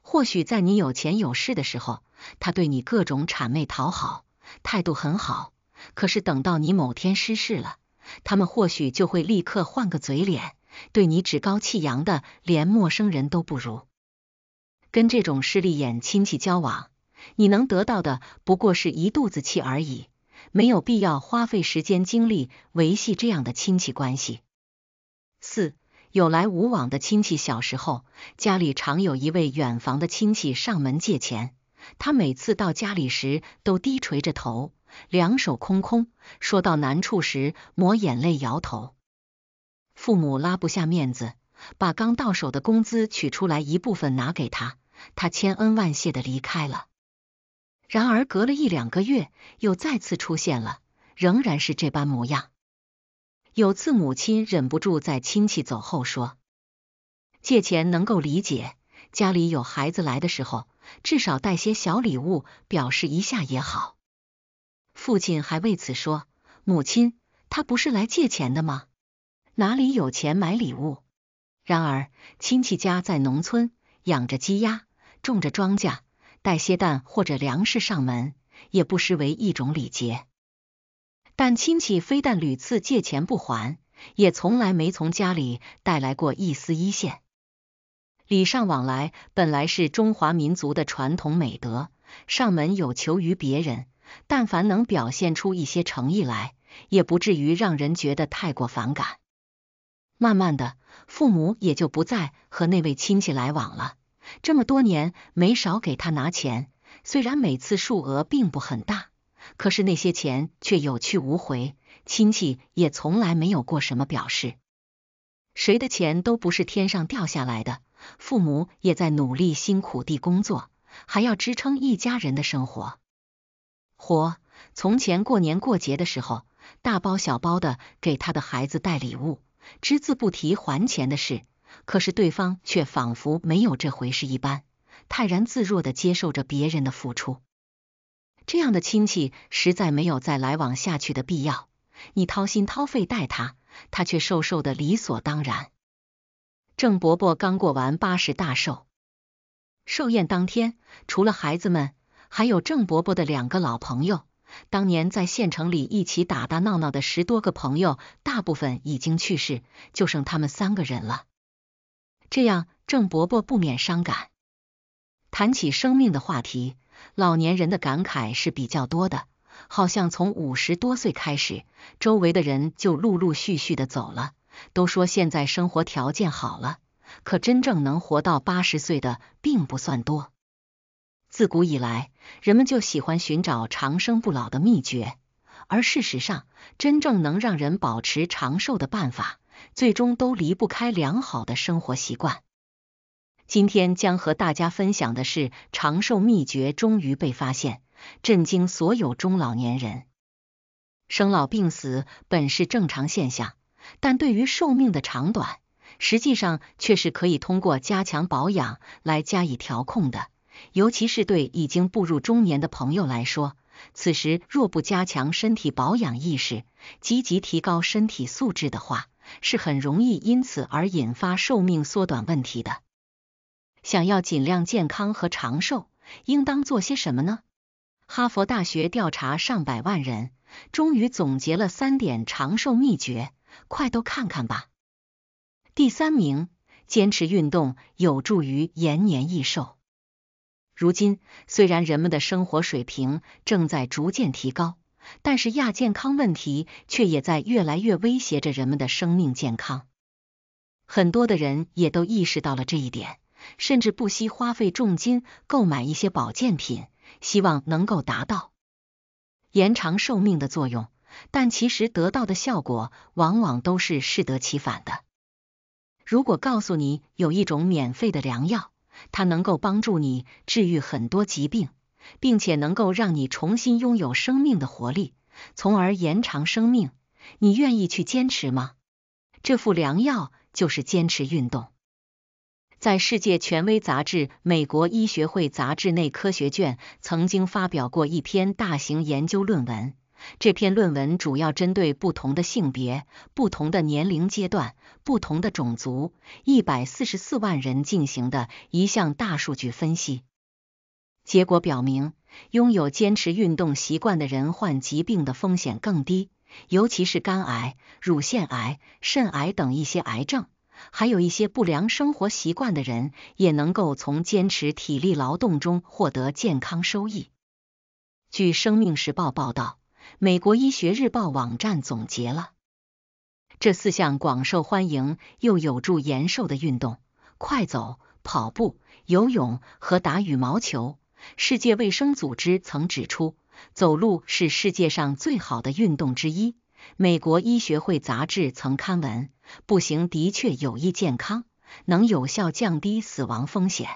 或许在你有钱有势的时候，他对你各种谄媚讨好，态度很好；可是等到你某天失势了，他们或许就会立刻换个嘴脸，对你趾高气扬的，连陌生人都不如。跟这种势利眼亲戚交往，你能得到的不过是一肚子气而已。没有必要花费时间精力维系这样的亲戚关系。四有来无往的亲戚，小时候家里常有一位远房的亲戚上门借钱，他每次到家里时都低垂着头，两手空空，说到难处时抹眼泪摇头。父母拉不下面子，把刚到手的工资取出来一部分拿给他，他千恩万谢的离开了。然而，隔了一两个月，又再次出现了，仍然是这般模样。有次，母亲忍不住在亲戚走后说：“借钱能够理解，家里有孩子来的时候，至少带些小礼物表示一下也好。”父亲还为此说：“母亲，他不是来借钱的吗？哪里有钱买礼物？”然而，亲戚家在农村，养着鸡鸭，种着庄稼。带些蛋或者粮食上门，也不失为一种礼节。但亲戚非但屡次借钱不还，也从来没从家里带来过一丝一线。礼尚往来本来是中华民族的传统美德，上门有求于别人，但凡能表现出一些诚意来，也不至于让人觉得太过反感。慢慢的，父母也就不再和那位亲戚来往了。这么多年没少给他拿钱，虽然每次数额并不很大，可是那些钱却有去无回，亲戚也从来没有过什么表示。谁的钱都不是天上掉下来的，父母也在努力辛苦地工作，还要支撑一家人的生活。活从前过年过节的时候，大包小包的给他的孩子带礼物，只字不提还钱的事。可是对方却仿佛没有这回事一般，泰然自若的接受着别人的付出。这样的亲戚实在没有再来往下去的必要。你掏心掏肺待他，他却瘦瘦的理所当然。郑伯伯刚过完八十大寿，寿宴当天，除了孩子们，还有郑伯伯的两个老朋友。当年在县城里一起打打闹闹的十多个朋友，大部分已经去世，就剩他们三个人了。这样，郑伯伯不免伤感。谈起生命的话题，老年人的感慨是比较多的。好像从五十多岁开始，周围的人就陆陆续续的走了。都说现在生活条件好了，可真正能活到八十岁的并不算多。自古以来，人们就喜欢寻找长生不老的秘诀，而事实上，真正能让人保持长寿的办法。最终都离不开良好的生活习惯。今天将和大家分享的是长寿秘诀，终于被发现，震惊所有中老年人。生老病死本是正常现象，但对于寿命的长短，实际上却是可以通过加强保养来加以调控的。尤其是对已经步入中年的朋友来说，此时若不加强身体保养意识，积极提高身体素质的话，是很容易因此而引发寿命缩短问题的。想要尽量健康和长寿，应当做些什么呢？哈佛大学调查上百万人，终于总结了三点长寿秘诀，快都看看吧。第三名，坚持运动有助于延年益寿。如今，虽然人们的生活水平正在逐渐提高。但是亚健康问题却也在越来越威胁着人们的生命健康，很多的人也都意识到了这一点，甚至不惜花费重金购买一些保健品，希望能够达到延长寿命的作用，但其实得到的效果往往都是适得其反的。如果告诉你有一种免费的良药，它能够帮助你治愈很多疾病。并且能够让你重新拥有生命的活力，从而延长生命。你愿意去坚持吗？这副良药就是坚持运动。在世界权威杂志《美国医学会杂志内科学卷》曾经发表过一篇大型研究论文，这篇论文主要针对不同的性别、不同的年龄阶段、不同的种族，一百四十四万人进行的一项大数据分析。结果表明，拥有坚持运动习惯的人患疾病的风险更低，尤其是肝癌、乳腺癌、肾癌等一些癌症。还有一些不良生活习惯的人，也能够从坚持体力劳动中获得健康收益。据《生命时报》报道，《美国医学日报》网站总结了这四项广受欢迎又有助延寿的运动：快走、跑步、游泳和打羽毛球。世界卫生组织曾指出，走路是世界上最好的运动之一。美国医学会杂志曾刊文，步行的确有益健康，能有效降低死亡风险。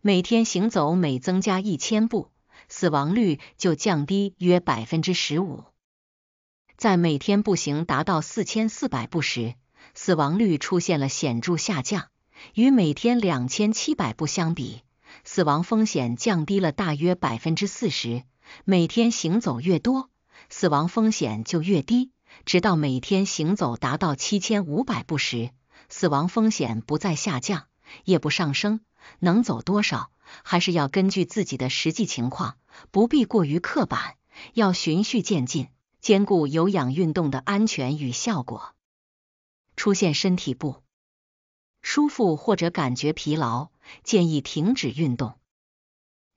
每天行走每增加一千步，死亡率就降低约百分之十五。在每天步行达到四千四百步时，死亡率出现了显著下降，与每天两千七百步相比。死亡风险降低了大约百分之四十。每天行走越多，死亡风险就越低，直到每天行走达到七千五百步时，死亡风险不再下降，也不上升。能走多少，还是要根据自己的实际情况，不必过于刻板，要循序渐进，兼顾有氧运动的安全与效果。出现身体不舒服或者感觉疲劳。建议停止运动。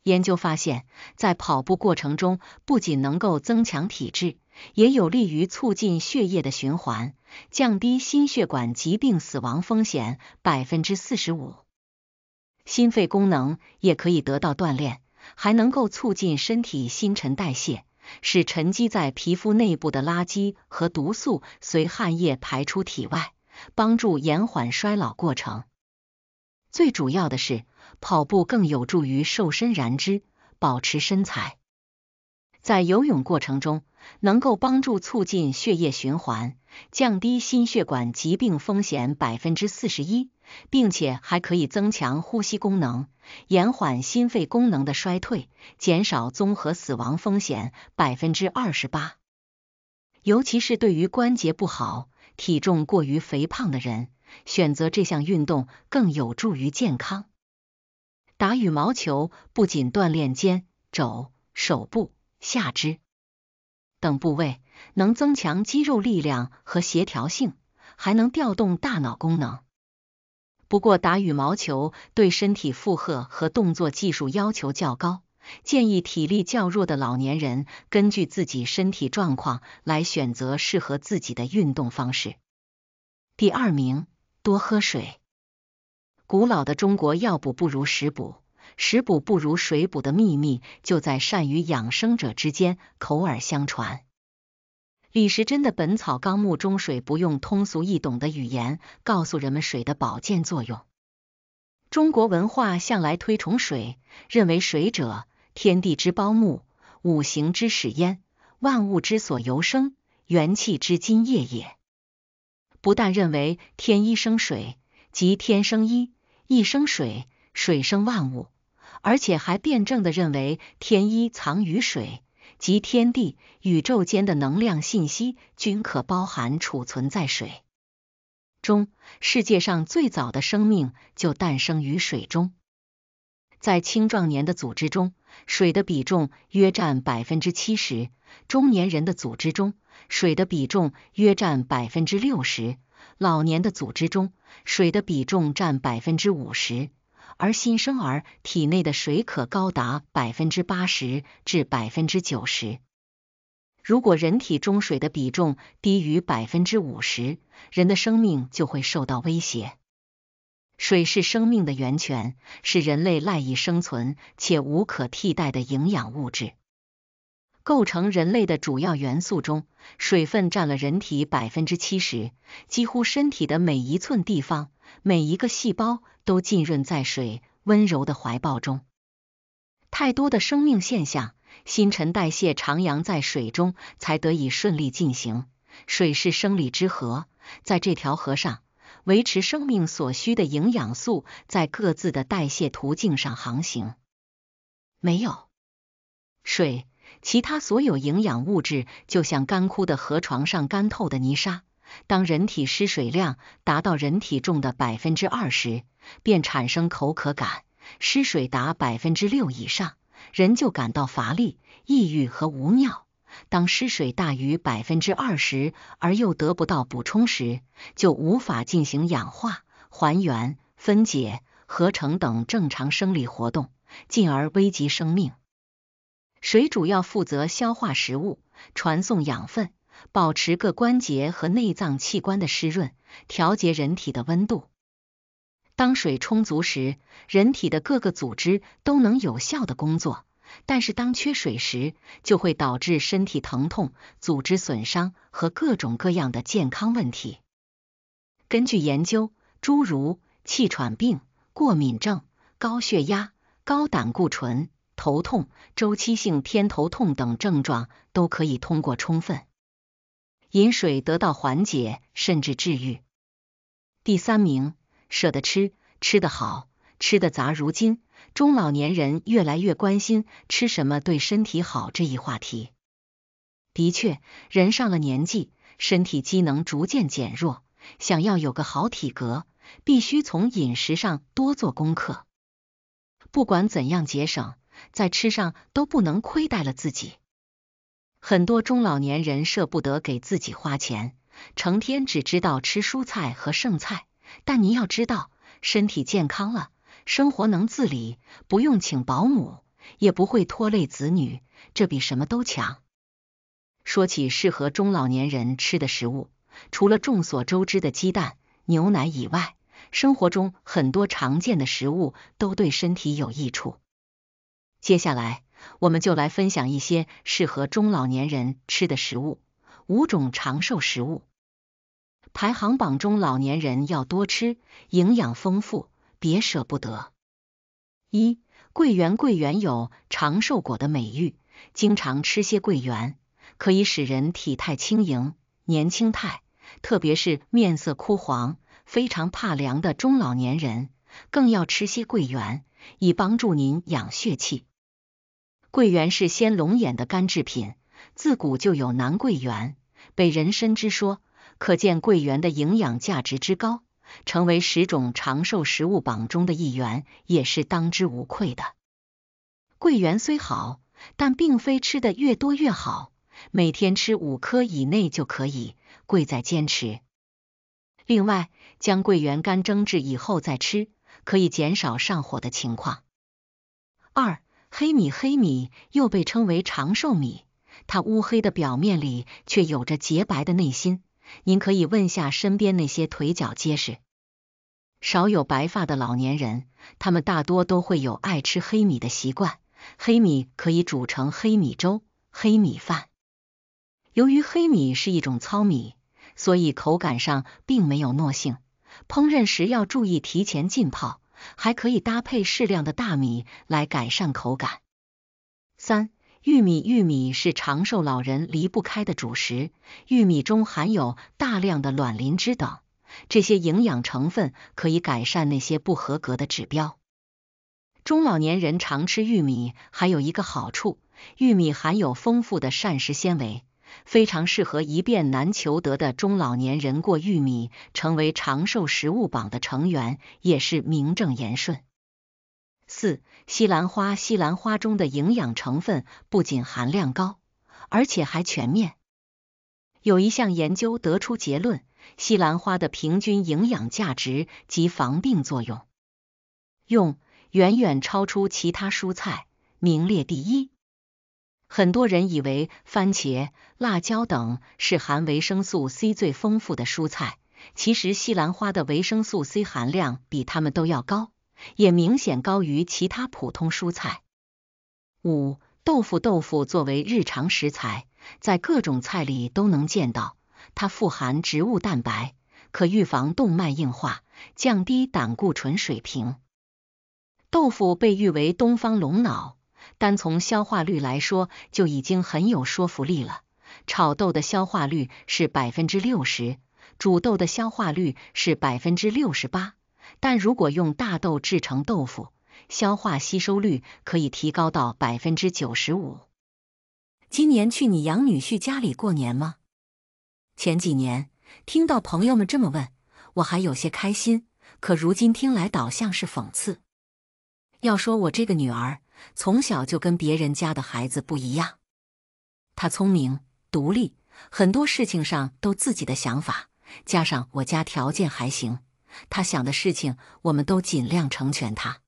研究发现，在跑步过程中不仅能够增强体质，也有利于促进血液的循环，降低心血管疾病死亡风险百分之四十五。心肺功能也可以得到锻炼，还能够促进身体新陈代谢，使沉积在皮肤内部的垃圾和毒素随汗液排出体外，帮助延缓衰老过程。最主要的是，跑步更有助于瘦身燃脂、保持身材。在游泳过程中，能够帮助促进血液循环，降低心血管疾病风险百分之四十一，并且还可以增强呼吸功能，延缓心肺功能的衰退，减少综合死亡风险百分之二十八。尤其是对于关节不好、体重过于肥胖的人。选择这项运动更有助于健康。打羽毛球不仅锻炼肩、肘、手部、下肢等部位，能增强肌肉力量和协调性，还能调动大脑功能。不过，打羽毛球对身体负荷和动作技术要求较高，建议体力较弱的老年人根据自己身体状况来选择适合自己的运动方式。第二名。多喝水。古老的中国药补不如食补，食补不如水补的秘密就在善于养生者之间口耳相传。李时珍的《本草纲目》中，水不用通俗易懂的语言告诉人们水的保健作用。中国文化向来推崇水，认为水者，天地之包木，五行之始焉，万物之所由生，元气之津液也。不但认为天一生水，即天生一，一生水，水生万物，而且还辩证的认为天一藏于水，即天地宇宙间的能量信息均可包含储存在水中。世界上最早的生命就诞生于水中。在青壮年的组织中。水的比重约占百分之七十，中年人的组织中水的比重约占百分之六十，老年的组织中水的比重占百分之五十，而新生儿体内的水可高达百分之八十至百分之九十。如果人体中水的比重低于百分之五十，人的生命就会受到威胁。水是生命的源泉，是人类赖以生存且无可替代的营养物质。构成人类的主要元素中，水分占了人体百分之七十，几乎身体的每一寸地方、每一个细胞都浸润在水温柔的怀抱中。太多的生命现象、新陈代谢，徜徉在水中才得以顺利进行。水是生理之河，在这条河上。维持生命所需的营养素在各自的代谢途径上航行。没有水，其他所有营养物质就像干枯的河床上干透的泥沙。当人体失水量达到人体重的百分之二十，便产生口渴感；失水达百分之六以上，人就感到乏力、抑郁和无尿。当失水大于百分之二十，而又得不到补充时，就无法进行氧化、还原、分解、合成等正常生理活动，进而危及生命。水主要负责消化食物、传送养分、保持各关节和内脏器官的湿润、调节人体的温度。当水充足时，人体的各个组织都能有效的工作。但是当缺水时，就会导致身体疼痛、组织损伤和各种各样的健康问题。根据研究，诸如气喘病、过敏症、高血压、高胆固醇、头痛、周期性偏头痛等症状，都可以通过充分饮水得到缓解，甚至治愈。第三名，舍得吃，吃得好，吃得杂，如今。中老年人越来越关心吃什么对身体好这一话题。的确，人上了年纪，身体机能逐渐减弱，想要有个好体格，必须从饮食上多做功课。不管怎样节省，在吃上都不能亏待了自己。很多中老年人舍不得给自己花钱，成天只知道吃蔬菜和剩菜。但你要知道，身体健康了。生活能自理，不用请保姆，也不会拖累子女，这比什么都强。说起适合中老年人吃的食物，除了众所周知的鸡蛋、牛奶以外，生活中很多常见的食物都对身体有益处。接下来，我们就来分享一些适合中老年人吃的食物，五种长寿食物排行榜中，老年人要多吃，营养丰富。别舍不得。一桂圆，桂圆有长寿果的美誉，经常吃些桂圆，可以使人体态轻盈、年轻态。特别是面色枯黄、非常怕凉的中老年人，更要吃些桂圆，以帮助您养血气。桂圆是鲜龙眼的干制品，自古就有南桂圆、北人参之说，可见桂圆的营养价值之高。成为十种长寿食物榜中的一员，也是当之无愧的。桂圆虽好，但并非吃的越多越好，每天吃五颗以内就可以，贵在坚持。另外，将桂圆干蒸制以后再吃，可以减少上火的情况。二、黑米，黑米又被称为长寿米，它乌黑的表面里却有着洁白的内心。您可以问下身边那些腿脚结实、少有白发的老年人，他们大多都会有爱吃黑米的习惯。黑米可以煮成黑米粥、黑米饭。由于黑米是一种糙米，所以口感上并没有糯性，烹饪时要注意提前浸泡，还可以搭配适量的大米来改善口感。三。玉米，玉米是长寿老人离不开的主食。玉米中含有大量的卵磷脂等，这些营养成分可以改善那些不合格的指标。中老年人常吃玉米还有一个好处，玉米含有丰富的膳食纤维，非常适合一遍难求得的中老年人。过玉米成为长寿食物榜的成员也是名正言顺。四、西兰花。西兰花中的营养成分不仅含量高，而且还全面。有一项研究得出结论，西兰花的平均营养价值及防病作用，用远远超出其他蔬菜，名列第一。很多人以为番茄、辣椒等是含维生素 C 最丰富的蔬菜，其实西兰花的维生素 C 含量比它们都要高。也明显高于其他普通蔬菜。五、豆腐豆腐作为日常食材，在各种菜里都能见到。它富含植物蛋白，可预防动脉硬化，降低胆固醇水平。豆腐被誉为东方龙脑，单从消化率来说就已经很有说服力了。炒豆的消化率是百分之六十，煮豆的消化率是百分之六十八。但如果用大豆制成豆腐，消化吸收率可以提高到百分之九十五。今年去你养女婿家里过年吗？前几年听到朋友们这么问，我还有些开心，可如今听来倒像是讽刺。要说我这个女儿，从小就跟别人家的孩子不一样。她聪明、独立，很多事情上都自己的想法，加上我家条件还行。他想的事情，我们都尽量成全他。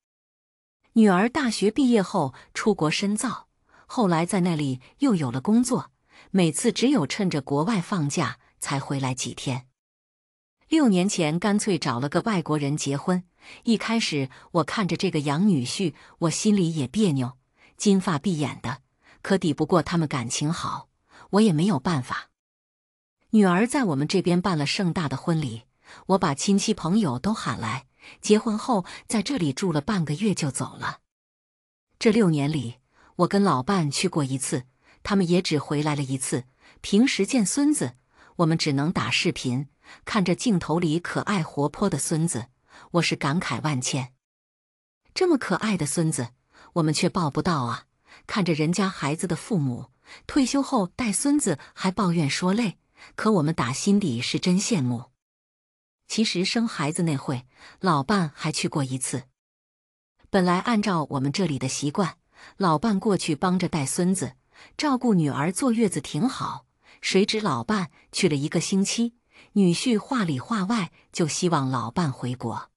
女儿大学毕业后出国深造，后来在那里又有了工作，每次只有趁着国外放假才回来几天。六年前，干脆找了个外国人结婚。一开始，我看着这个养女婿，我心里也别扭。金发碧眼的，可抵不过他们感情好，我也没有办法。女儿在我们这边办了盛大的婚礼。我把亲戚朋友都喊来，结婚后在这里住了半个月就走了。这六年里，我跟老伴去过一次，他们也只回来了一次。平时见孙子，我们只能打视频，看着镜头里可爱活泼的孙子，我是感慨万千。这么可爱的孙子，我们却抱不到啊！看着人家孩子的父母退休后带孙子，还抱怨说累，可我们打心底是真羡慕。其实生孩子那会，老伴还去过一次。本来按照我们这里的习惯，老伴过去帮着带孙子、照顾女儿坐月子挺好。谁知老伴去了一个星期，女婿话里话外就希望老伴回国。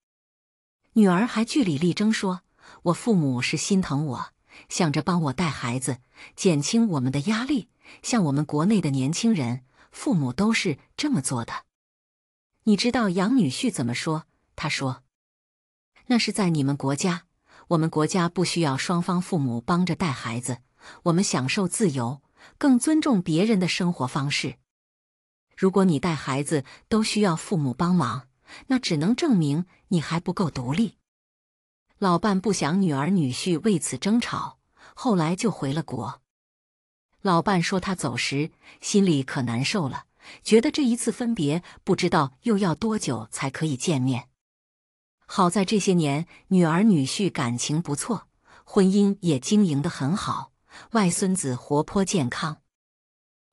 女儿还据理力争说：“我父母是心疼我，想着帮我带孩子，减轻我们的压力。像我们国内的年轻人，父母都是这么做的。”你知道养女婿怎么说？他说：“那是在你们国家，我们国家不需要双方父母帮着带孩子，我们享受自由，更尊重别人的生活方式。如果你带孩子都需要父母帮忙，那只能证明你还不够独立。”老伴不想女儿女婿为此争吵，后来就回了国。老伴说他走时心里可难受了。觉得这一次分别，不知道又要多久才可以见面。好在这些年，女儿女婿感情不错，婚姻也经营得很好，外孙子活泼健康。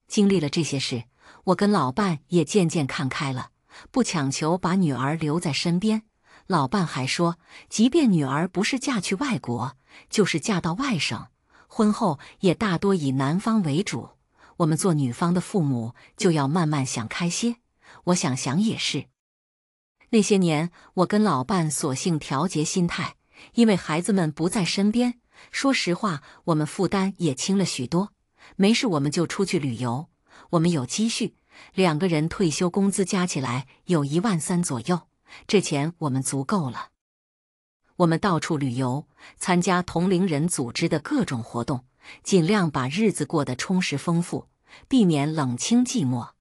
经历了这些事，我跟老伴也渐渐看开了，不强求把女儿留在身边。老伴还说，即便女儿不是嫁去外国，就是嫁到外省，婚后也大多以男方为主。我们做女方的父母就要慢慢想开些。我想想也是，那些年我跟老伴索性调节心态，因为孩子们不在身边。说实话，我们负担也轻了许多。没事我们就出去旅游，我们有积蓄，两个人退休工资加起来有一万三左右，这钱我们足够了。我们到处旅游，参加同龄人组织的各种活动，尽量把日子过得充实丰富。避免冷清寂寞，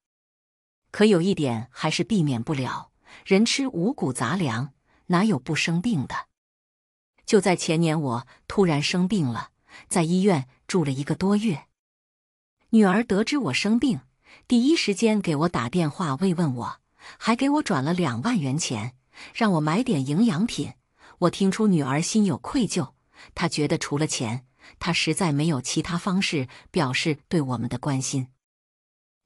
可有一点还是避免不了。人吃五谷杂粮，哪有不生病的？就在前年，我突然生病了，在医院住了一个多月。女儿得知我生病，第一时间给我打电话慰问我，还给我转了两万元钱，让我买点营养品。我听出女儿心有愧疚，她觉得除了钱。他实在没有其他方式表示对我们的关心，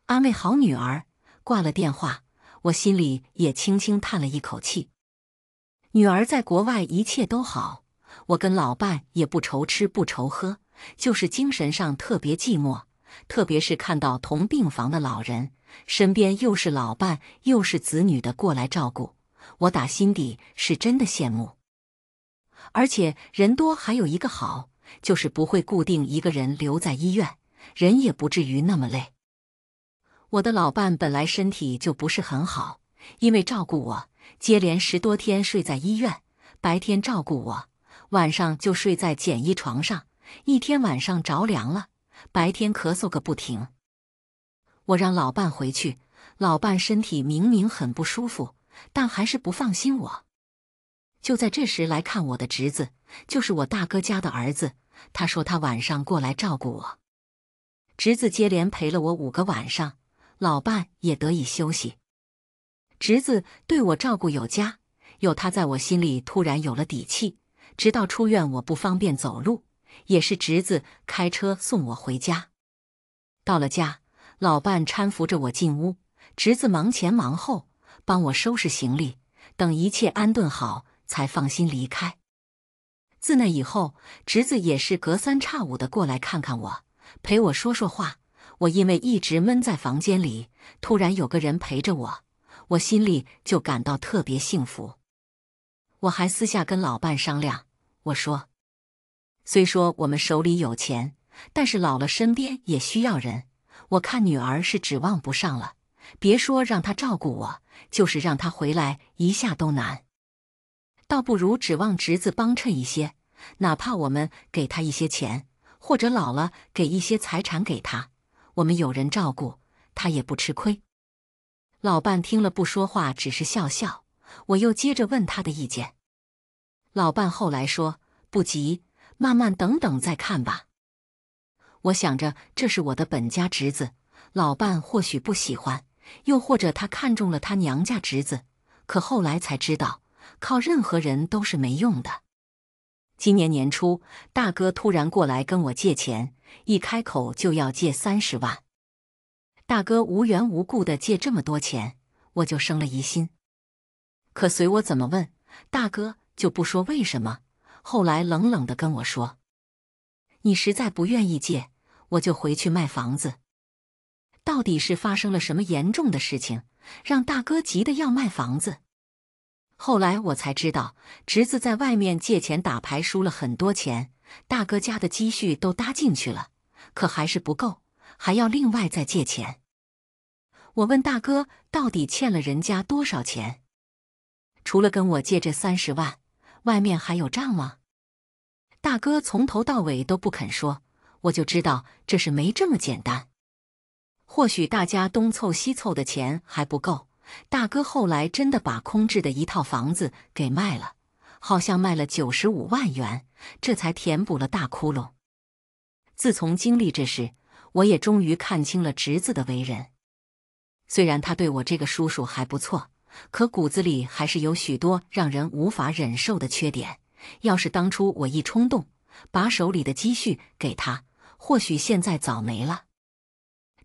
安慰好女儿，挂了电话，我心里也轻轻叹了一口气。女儿在国外一切都好，我跟老伴也不愁吃不愁喝，就是精神上特别寂寞。特别是看到同病房的老人身边又是老伴又是子女的过来照顾，我打心底是真的羡慕。而且人多还有一个好。就是不会固定一个人留在医院，人也不至于那么累。我的老伴本来身体就不是很好，因为照顾我，接连十多天睡在医院，白天照顾我，晚上就睡在简易床上。一天晚上着凉了，白天咳嗽个不停。我让老伴回去，老伴身体明明很不舒服，但还是不放心我。就在这时来看我的侄子，就是我大哥家的儿子。他说他晚上过来照顾我。侄子接连陪了我五个晚上，老伴也得以休息。侄子对我照顾有加，有他在我心里突然有了底气。直到出院，我不方便走路，也是侄子开车送我回家。到了家，老伴搀扶着我进屋，侄子忙前忙后，帮我收拾行李，等一切安顿好。才放心离开。自那以后，侄子也是隔三差五的过来看看我，陪我说说话。我因为一直闷在房间里，突然有个人陪着我，我心里就感到特别幸福。我还私下跟老伴商量，我说：“虽说我们手里有钱，但是老了身边也需要人。我看女儿是指望不上了，别说让她照顾我，就是让她回来一下都难。”倒不如指望侄子帮衬一些，哪怕我们给他一些钱，或者老了给一些财产给他，我们有人照顾，他也不吃亏。老伴听了不说话，只是笑笑。我又接着问他的意见。老伴后来说：“不急，慢慢等等再看吧。”我想着这是我的本家侄子，老伴或许不喜欢，又或者他看中了他娘家侄子，可后来才知道。靠任何人都是没用的。今年年初，大哥突然过来跟我借钱，一开口就要借三十万。大哥无缘无故的借这么多钱，我就生了疑心。可随我怎么问，大哥就不说为什么。后来冷冷的跟我说：“你实在不愿意借，我就回去卖房子。”到底是发生了什么严重的事情，让大哥急得要卖房子？后来我才知道，侄子在外面借钱打牌输了很多钱，大哥家的积蓄都搭进去了，可还是不够，还要另外再借钱。我问大哥，到底欠了人家多少钱？除了跟我借这三十万，外面还有账吗？大哥从头到尾都不肯说，我就知道这事没这么简单，或许大家东凑西凑的钱还不够。大哥后来真的把空置的一套房子给卖了，好像卖了九十五万元，这才填补了大窟窿。自从经历这事，我也终于看清了侄子的为人。虽然他对我这个叔叔还不错，可骨子里还是有许多让人无法忍受的缺点。要是当初我一冲动，把手里的积蓄给他，或许现在早没了。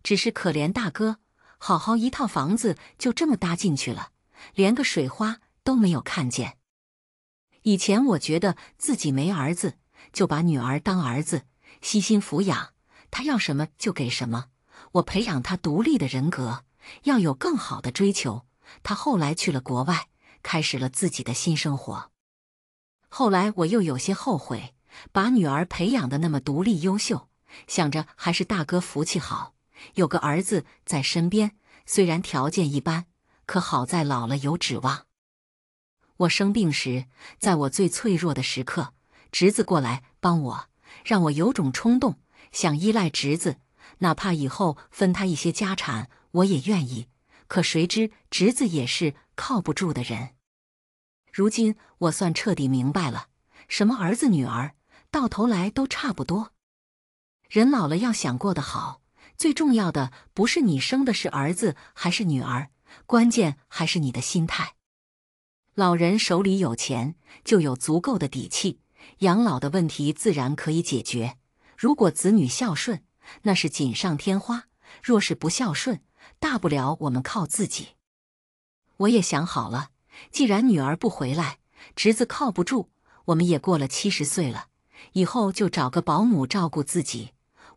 只是可怜大哥。好好一套房子就这么搭进去了，连个水花都没有看见。以前我觉得自己没儿子，就把女儿当儿子，悉心抚养，她要什么就给什么，我培养她独立的人格，要有更好的追求。她后来去了国外，开始了自己的新生活。后来我又有些后悔，把女儿培养的那么独立优秀，想着还是大哥福气好。有个儿子在身边，虽然条件一般，可好在老了有指望。我生病时，在我最脆弱的时刻，侄子过来帮我，让我有种冲动，想依赖侄子，哪怕以后分他一些家产，我也愿意。可谁知侄子也是靠不住的人。如今我算彻底明白了，什么儿子女儿，到头来都差不多。人老了要想过得好。最重要的不是你生的是儿子还是女儿，关键还是你的心态。老人手里有钱，就有足够的底气，养老的问题自然可以解决。如果子女孝顺，那是锦上添花；若是不孝顺，大不了我们靠自己。我也想好了，既然女儿不回来，侄子靠不住，我们也过了七十岁了，以后就找个保姆照顾自己。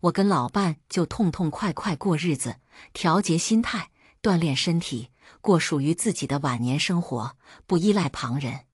我跟老伴就痛痛快快过日子，调节心态，锻炼身体，过属于自己的晚年生活，不依赖旁人。